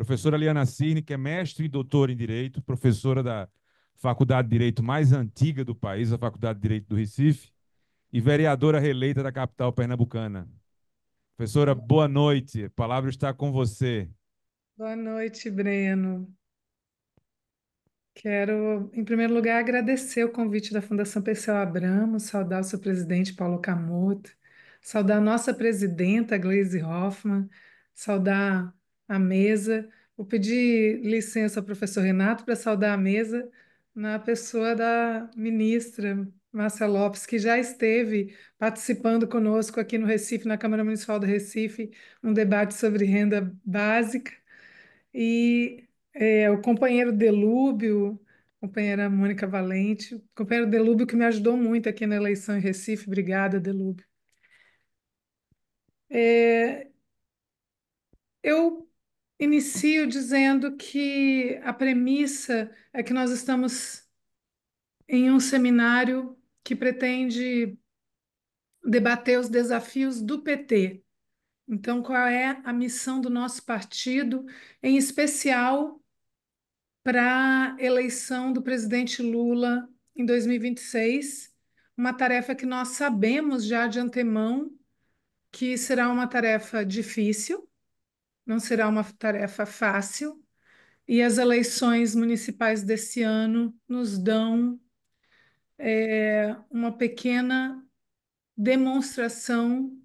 Professora Liana Cirne, que é mestre e doutora em Direito, professora da Faculdade de Direito mais antiga do país, a Faculdade de Direito do Recife, e vereadora reeleita da capital pernambucana. Professora, boa noite. A palavra está com você. Boa noite, Breno. Quero, em primeiro lugar, agradecer o convite da Fundação PCL Abramo, saudar o seu presidente Paulo Camoto, saudar a nossa presidenta Gleise Hoffmann, saudar a mesa. Vou pedir licença ao professor Renato para saudar a mesa na pessoa da ministra Márcia Lopes, que já esteve participando conosco aqui no Recife, na Câmara Municipal do Recife, um debate sobre renda básica. E é, o companheiro Delúbio, companheira Mônica Valente, companheiro Delúbio que me ajudou muito aqui na eleição em Recife. Obrigada, Delúbio. É, eu Inicio dizendo que a premissa é que nós estamos em um seminário que pretende debater os desafios do PT. Então, qual é a missão do nosso partido, em especial para a eleição do presidente Lula em 2026? Uma tarefa que nós sabemos já de antemão que será uma tarefa difícil, não será uma tarefa fácil, e as eleições municipais desse ano nos dão é, uma pequena demonstração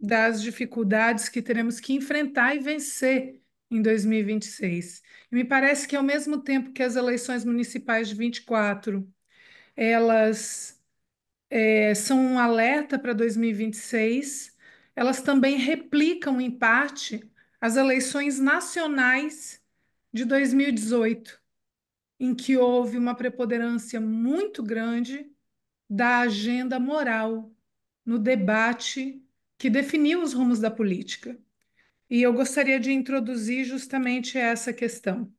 das dificuldades que teremos que enfrentar e vencer em 2026. E me parece que ao mesmo tempo que as eleições municipais de 24 elas é, são um alerta para 2026 elas também replicam, em parte, as eleições nacionais de 2018, em que houve uma preponderância muito grande da agenda moral no debate que definiu os rumos da política. E eu gostaria de introduzir justamente essa questão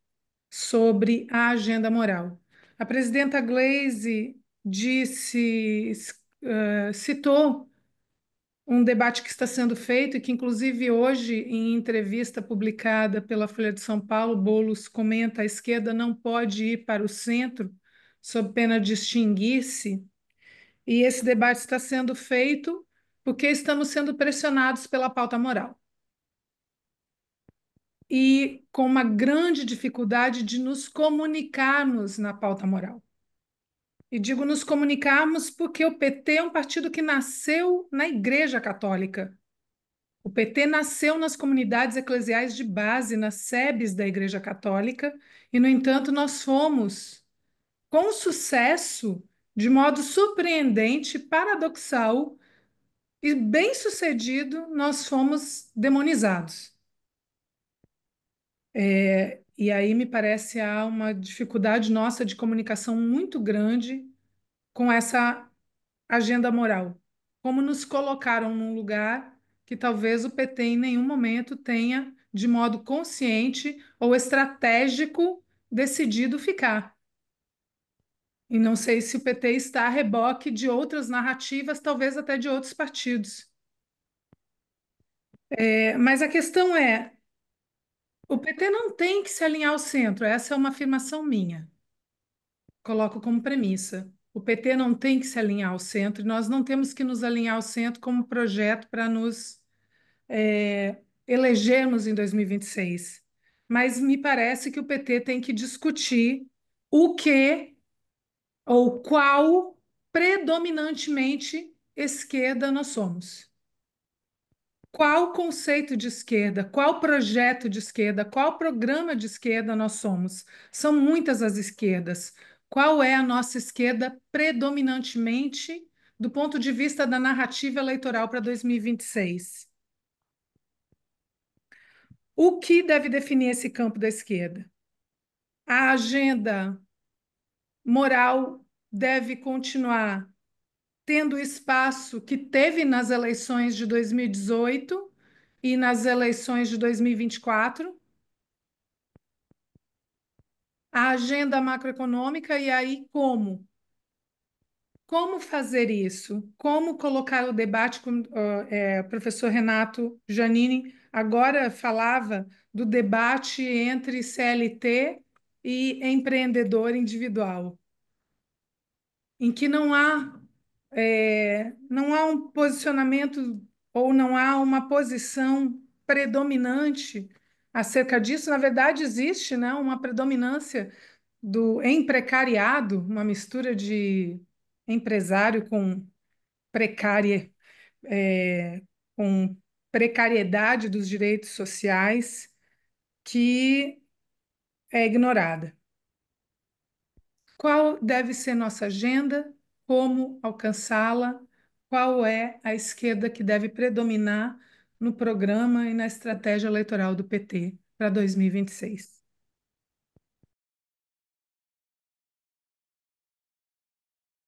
sobre a agenda moral. A presidenta Glaze disse, uh, citou um debate que está sendo feito e que, inclusive, hoje, em entrevista publicada pela Folha de São Paulo, Boulos comenta: a esquerda não pode ir para o centro sob pena de extinguir-se. E esse debate está sendo feito porque estamos sendo pressionados pela pauta moral. E com uma grande dificuldade de nos comunicarmos na pauta moral. E digo nos comunicarmos porque o PT é um partido que nasceu na Igreja Católica. O PT nasceu nas comunidades eclesiais de base, nas sebes da Igreja Católica, e, no entanto, nós fomos, com sucesso, de modo surpreendente, paradoxal e bem sucedido, nós fomos demonizados. É, e aí me parece há uma dificuldade nossa de comunicação muito grande com essa agenda moral. Como nos colocaram num lugar que talvez o PT em nenhum momento tenha, de modo consciente ou estratégico, decidido ficar. E não sei se o PT está a reboque de outras narrativas, talvez até de outros partidos. É, mas a questão é: o PT não tem que se alinhar ao centro, essa é uma afirmação minha. Coloco como premissa. O PT não tem que se alinhar ao centro, e nós não temos que nos alinhar ao centro como projeto para nos é, elegermos em 2026. Mas me parece que o PT tem que discutir o que ou qual predominantemente esquerda nós somos qual conceito de esquerda, qual projeto de esquerda, qual programa de esquerda nós somos. São muitas as esquerdas. Qual é a nossa esquerda predominantemente do ponto de vista da narrativa eleitoral para 2026? O que deve definir esse campo da esquerda? A agenda moral deve continuar tendo o espaço que teve nas eleições de 2018 e nas eleições de 2024. A agenda macroeconômica, e aí como? Como fazer isso? Como colocar o debate, como uh, é, o professor Renato Janini agora falava do debate entre CLT e empreendedor individual, em que não há é, não há um posicionamento ou não há uma posição predominante acerca disso. Na verdade, existe né, uma predominância do emprecariado, uma mistura de empresário com precária, é, com precariedade dos direitos sociais que é ignorada. Qual deve ser nossa agenda como alcançá-la, qual é a esquerda que deve predominar no programa e na estratégia eleitoral do PT para 2026.